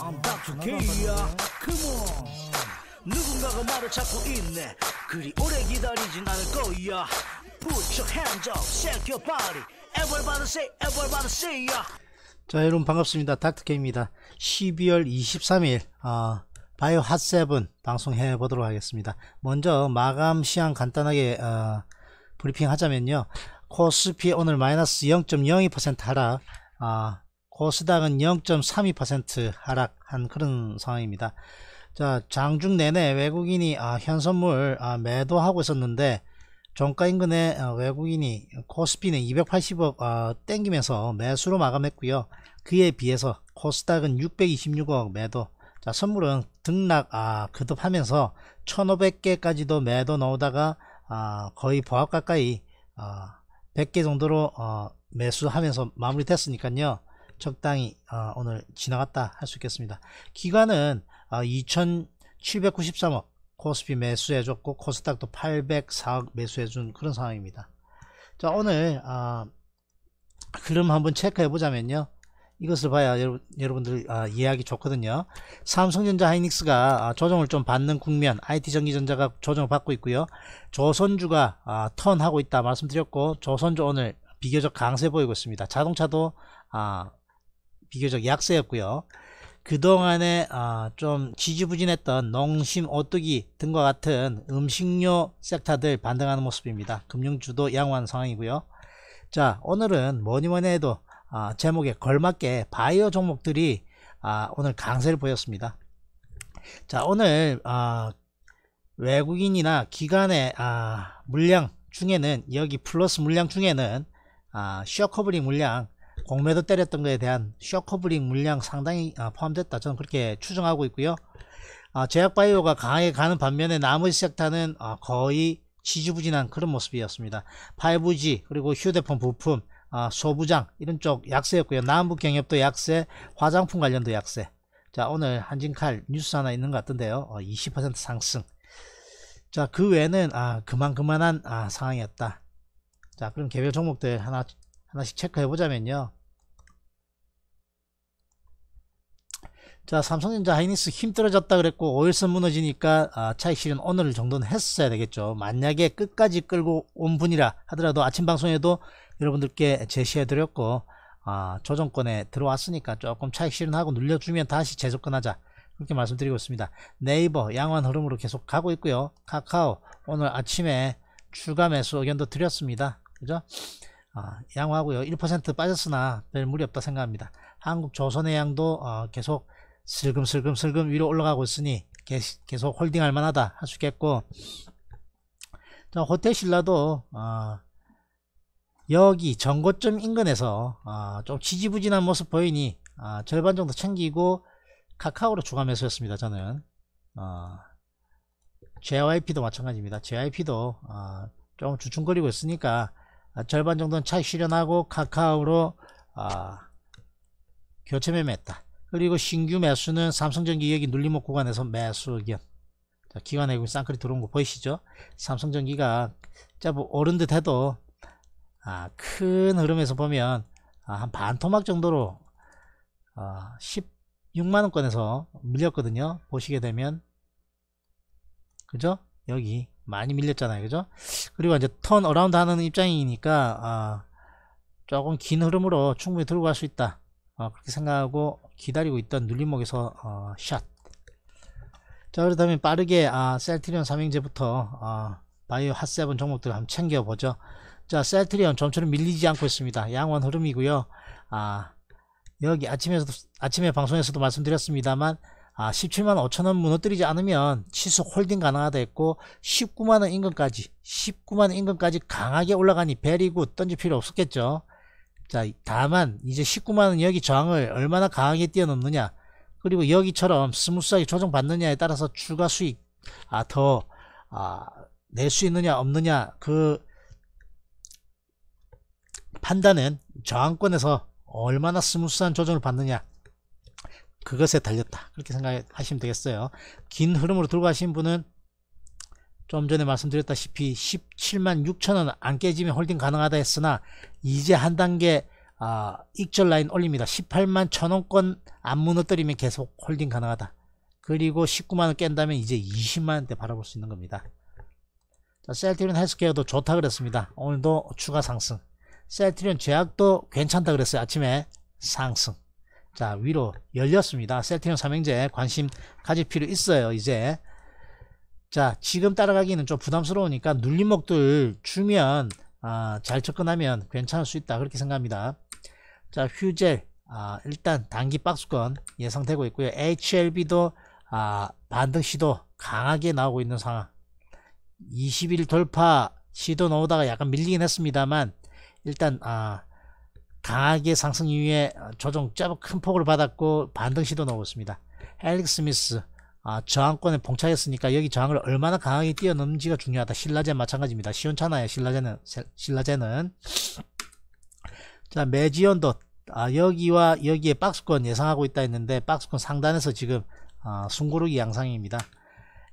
I'm back to k Come on 누군가가 나를 찾고 있네 그리 오래 기다리진 않을 거야 Put your hands up, shake your body Everybody say, everybody say y a 자 여러분 반갑습니다 닥터케입니다 12월 23일 어, 아, 바이오 핫세븐 방송해 보도록 하겠습니다 먼저 마감 시황 간단하게 어, 아, 브리핑 하자면요 코스피 오늘 마이너스 0.02% 하락 아, 코스닥은0.32% 하락한 그런 상황입니다. 자, 장중 내내 외국인이 아, 현선물 아, 매도하고 있었는데 종가 인근에 어, 외국인이 코스피는 280억 아, 땡기면서 매수로 마감했고요. 그에 비해서 코스닥은 626억 매도. 자, 선물은 등락 아, 급하면서 1,500개까지도 매도 넣오다가 아, 거의 보합 가까이 아, 100개 정도로 어, 매수하면서 마무리됐으니까요. 적당히 어, 오늘 지나갔다 할 수 있겠습니다. 기관은 어, 2793억 코스피 매수해줬고 코스닥도 804억 매수해준 그런 상황입니다. 자 오늘 어, 흐름 한번 체크해보자면요. 이것을 봐야 여러분, 들 아, 어, 이해하기 좋거든요. 삼성전자 하이닉스가 아, 조정을 좀 받는 국면, IT전기전자가 조정을 받고 있고요. 조선주가 아, 턴하고 있다 말씀드렸고 조선주 오늘 비교적 강세 보이고 있습니다. 자동차도 아, 비교적 약세였고요. 그동안에 아, 좀 지지부진했던 농심, 오뚜기 등과 같은 음식료 섹터들 반등하는 모습입니다. 금융주도 양호한 상황이고요. 자 오늘은 뭐니뭐니 해도 아, 제목에 걸맞게 바이오 종목들이 아, 오늘 강세를 보였습니다. 자 오늘 아, 외국인이나 기관의 아, 물량 중에는 여기 플러스 물량 중에는 아, 셔커브리 물량 공매도 때렸던 것에 대한 쇼커블링 물량 상당히 아, 포함됐다 저는 그렇게 추정하고 있고요 아, 제약바이오가 강하게 가는 반면에 나머지 섹터는 아, 거의 지지부진한 그런 모습이었습니다 5G 그리고 휴대폰 부품 소부장 이런 쪽 약세였고요 남북경협도 약세 화장품 관련도 약세 자 오늘 한진칼 뉴스 하나 있는 것 같은데요 20% 어, 상승 자그 외에는 아 그만 그만한 아, 상황이었다 자 그럼 개별 종목들 하나 하나씩 체크해 보자면요 자 삼성전자 하이닉스 힘들어졌다 그랬고 오일선 무너지니까 아, 차익 실은 오늘 정도는 했어야 되겠죠 만약에 끝까지 끌고 온 분이라 하더라도 아침 방송에도 여러분들께 제시해 드렸고 아, 조정권에 들어왔으니까 조금 차익 실은하고 눌려주면 다시 재접근하자 그렇게 말씀드리고 있습니다 네이버 양호한 흐름으로 계속 가고 있고요 카카오 오늘 아침에 추가 매수 의견도 드렸습니다 그죠 아, 양호하고요 1% 빠졌으나 별 무리 없다 생각합니다 한국조선의양도 어, 계속 슬금슬금슬금 위로 올라가고 있으니 계속 홀딩할 만하다 할 수 있겠고 자, 호텔신라도 어, 여기 전고점 인근에서 어, 좀 지지부진한 모습 보이니 어, 절반 정도 챙기고 카카오로 추가 매수였습니다 저는 JYP도 어, 마찬가지입니다 JYP도 어, 좀 주춤거리고 있으니까 어, 절반 정도는 차익 실현하고 카카오로 교체 매매했다 그리고 신규 매수는 삼성전기 여기 눌림목 구간에서 매수 의견. 자, 기관 내금 쌍끌이 들어온 거 보이시죠? 삼성전기가 짜뭐 오른 듯 해도 아, 큰 흐름에서 보면 아, 한 반토막 정도로 아, 어, 16만원권에서 밀렸거든요. 보시게 되면 그죠? 여기 많이 밀렸잖아요. 그죠? 그리고 이제 턴 어라운드 하는 입장이니까 아, 조금 긴 흐름으로 충분히 들고 갈 수 있다. 아, 그렇게 생각하고 기다리고 있던 눌림목에서 어, 샷. 자 그렇다면 빠르게 아, 셀트리온 삼행제부터 아, 바이오 핫세븐 종목들을 한번 챙겨보죠. 자 셀트리온 점처럼 밀리지 않고 있습니다. 양원 흐름이고요. 아 여기 아침에서도 아침에 방송에서도 말씀드렸습니다만 아, 17만 5천원 무너뜨리지 않으면 치소 홀딩 가능하다 했고 19만원 인근까지 19만원 인근까지 강하게 올라가니 베리고 던질 필요 없었겠죠 자 다만 이제 19만원 여기 저항을 얼마나 강하게 뛰어넘느냐 그리고 여기처럼 스무스하게 조정받느냐에 따라서 추가 수익 아더 아, 아 낼 수 있느냐 없느냐 그 판단은 저항권에서 얼마나 스무스한 조정을 받느냐 그것에 달렸다 그렇게 생각하시면 되겠어요 긴 흐름으로 들어 가신 분은 좀 전에 말씀드렸다시피 17만 6천원 안 깨지면 홀딩 가능하다 했으나 이제 한 단계 아, 익절 라인 올립니다. 18만 천원권 안 무너뜨리면 계속 홀딩 가능하다. 그리고 19만원 깬다면 이제 20만원대 바라볼 수 있는 겁니다. 자, 셀트리온 헬스케어도 좋다 그랬습니다. 오늘도 추가 상승. 셀트리온 제약도 괜찮다 그랬어요. 아침에 상승. 자, 위로 열렸습니다. 셀트리온 삼행제 관심 가질 필요 있어요. 이제 자 지금 따라가기는 좀 부담스러우니까 눌림목들 주면 아, 잘 접근하면 괜찮을 수 있다 그렇게 생각합니다 자 휴젤 아, 일단 단기 박스권 예상되고 있고요 HLB도 아, 반등 시도 강하게 나오고 있는 상황 20일 돌파 시도 나오다가 약간 밀리긴 했습니다만 일단 아, 강하게 상승 이후에 조정 짧은 큰 폭을 받았고 반등 시도 넣었습니다 헬릭 스미스 아, 저항권에 봉착했으니까 여기 저항을 얼마나 강하게 뛰어넘는지가 중요하다. 신라제 마찬가지입니다. 시원찮아요. 신라제는 신라제는 자 매지연도 아, 여기와 여기에 박스권 예상하고 있다 했는데 박스권 상단에서 지금 아, 숨고르기 양상입니다.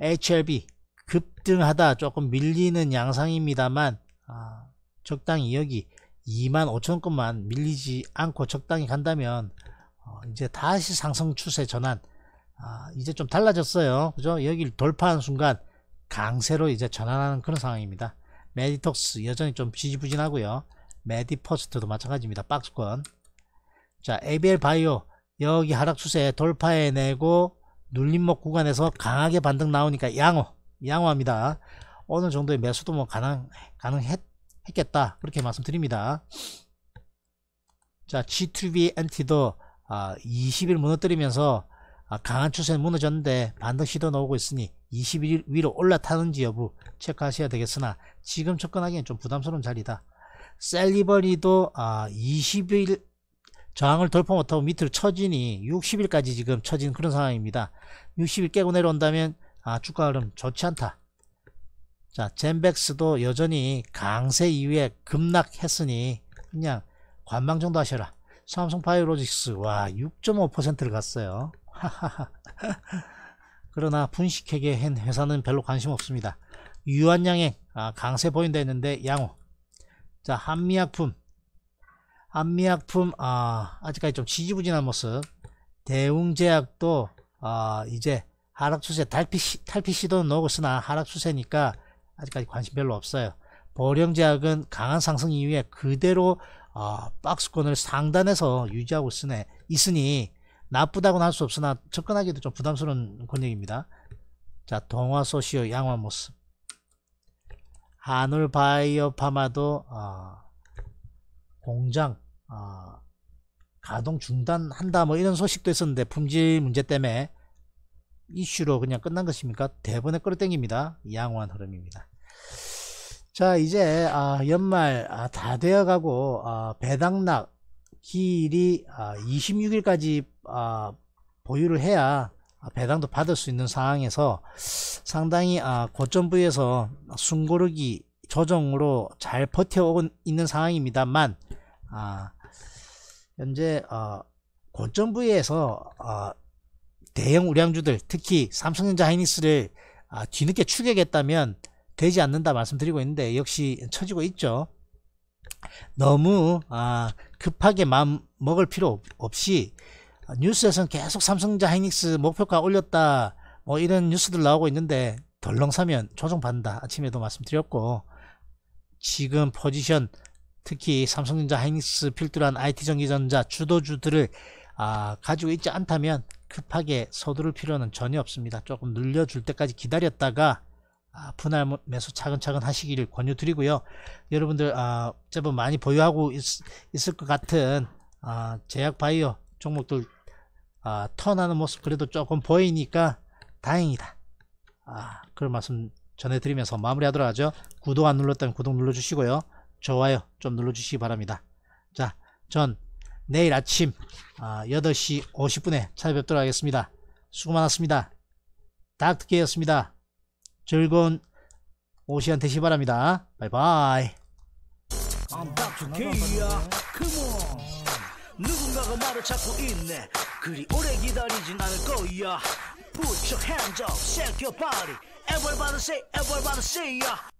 HLB 급등하다 조금 밀리는 양상입니다만 아, 적당히 여기 25,000건만 밀리지 않고 적당히 간다면 어, 이제 다시 상승 추세 전환 아, 이제 좀 달라졌어요. 그죠? 여기를 돌파한 순간 강세로 이제 전환하는 그런 상황입니다. 메디톡스 여전히 좀 지지부진하고요. 메디포스트도 마찬가지입니다. 박스권. 자, ABL 바이오 여기 하락 추세 돌파해내고 눌림목 구간에서 강하게 반등 나오니까 양호, 양호합니다. 어느 정도의 매수도 뭐 가능 가능했겠다 그렇게 말씀드립니다. 자, G2B 엔티도 아, 20일 무너뜨리면서 아, 강한 추세는 무너졌는데 반등 시도 나오고 있으니 2 1일 위로 올라타는지 여부 체크하셔야 되겠으나 지금 접근하기엔 좀 부담스러운 자리다. 셀리버리도 아, 20일 저항을 돌파 못하고 밑으로 처지니 60일까지 지금 처진 그런 상황입니다. 60일 깨고 내려온다면 아, 주가 흐름 좋지 않다. 자, 젠백스도 여전히 강세 이후에 급락했으니 그냥 관망 정도 하셔라. 삼성 바이오로직스 와 6.5%를 갔어요. 그러나 분식회계 한 회사는 별로 관심 없습니다. 유한양행 아, 강세 보인다 했는데 양호 자 한미약품 한미약품 아, 아직까지 좀 지지부진한 모습 대웅제약도 아, 이제 하락 추세 탈피, 탈피 시도는 나오고 있으나 하락 추세니까 아직까지 관심 별로 없어요. 보령제약은 강한 상승 이후에 그대로 어, 박스권을 상단에서 유지하고 있으니 나쁘다고는 할 수 없으나 접근하기도 좀 부담스러운 권역입니다. 자, 동화소시오 양화모습. 한울 바이오 파마도 어, 공장 어, 가동 중단한다 뭐 이런 소식도 있었는데 품질 문제 때문에 이슈로 그냥 끝난 것입니까? 대번에 끌어땡깁니다 양호한 흐름입니다. 자 이제 아, 연말 아, 다 되어가고 아, 배당락 기일이 26일까지 아, 아, 보유를 해야 배당도 받을 수 있는 상황에서 상당히 아, 고점 부에서 숨고르기 조정으로 잘 버텨오고 있는 상황입니다만 현재 어, 고점 부에서 어, 대형 우량주들 특히 삼성전자 하이닉스를 뒤늦게 추격했다면 되지 않는다 말씀드리고 있는데 역시 처지고 있죠. 너무 아, 급하게 마음 먹을 필요 없이 뉴스에서는 계속 삼성자 하이닉스 목표가 올렸다 뭐 이런 뉴스들 나오고 있는데 덜렁 사면 조정받는다 아침에도 말씀드렸고 지금 포지션 특히 삼성전자 하이닉스 필두한 IT전기전자 주도주들을 아, 가지고 있지 않다면 급하게 서두를 필요는 전혀 없습니다 조금 늘려줄 때까지 기다렸다가 아, 분할 뭐 매수 차근차근 하시기를 권유드리고요. 여러분들 아, 제법 많이 보유하고 있, 을것 같은 아, 제약바이오 종목들 아, 턴하는 모습 그래도 조금 보이니까 다행이다. 아, 그런 말씀 전해드리면서 마무리하도록 하죠. 구독 안 눌렀다면 구독 눌러주시고요. 좋아요 좀 눌러주시기 바랍니다. 자, 전 내일 아침 8시 아, 50분에 찾아뵙도록 하겠습니다. 수고 많았습니다. 닥터케였습니다. 즐거운 오시안 되시 바랍니다. 바이바이. 누군가가 나를 찾고 있네 그리 오래 기다리진 않을 거야 Put your hands up, shake your body Everybody say, everybody say yeah.